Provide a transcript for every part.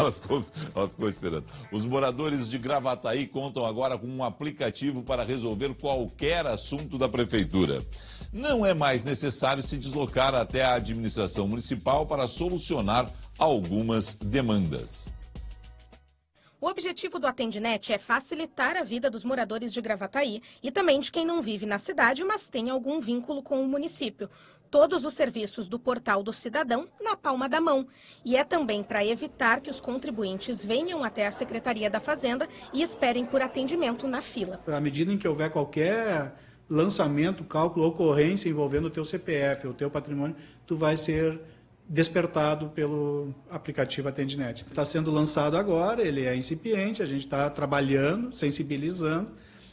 Ela ficou, ela ficou esperando. Os moradores de Gravataí contam agora com um aplicativo para resolver qualquer assunto da prefeitura. Não é mais necessário se deslocar até a administração municipal para solucionar algumas demandas. O objetivo do Atendinet é facilitar a vida dos moradores de Gravataí e também de quem não vive na cidade, mas tem algum vínculo com o município. Todos os serviços do Portal do Cidadão na palma da mão. E é também para evitar que os contribuintes venham até a Secretaria da Fazenda e esperem por atendimento na fila. À medida em que houver qualquer lançamento, cálculo, ocorrência envolvendo o teu CPF, o teu patrimônio, tu vai ser despertado pelo aplicativo Atendinet. Está sendo lançado agora, ele é incipiente, a gente está trabalhando, sensibilizando.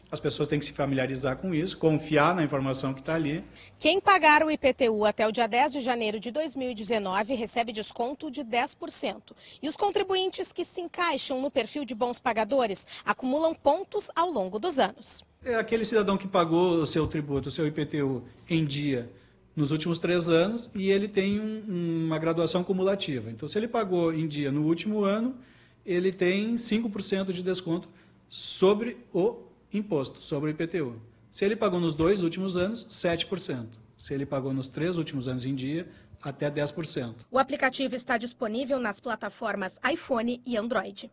As pessoas têm que se familiarizar com isso, confiar na informação que está ali. Quem pagar o IPTU até o dia 10 de janeiro de 2019 recebe desconto de 10%. E os contribuintes que se encaixam no perfil de bons pagadores acumulam pontos ao longo dos anos. É aquele cidadão que pagou o seu tributo, o seu IPTU, em dia nos últimos três anos e ele tem um, uma graduação cumulativa. Então, se ele pagou em dia no último ano, ele tem 5% de desconto sobre o imposto, sobre o IPTU. Se ele pagou nos dois últimos anos, 7%. Se ele pagou nos três últimos anos em dia, até 10%. O aplicativo está disponível nas plataformas iPhone e Android.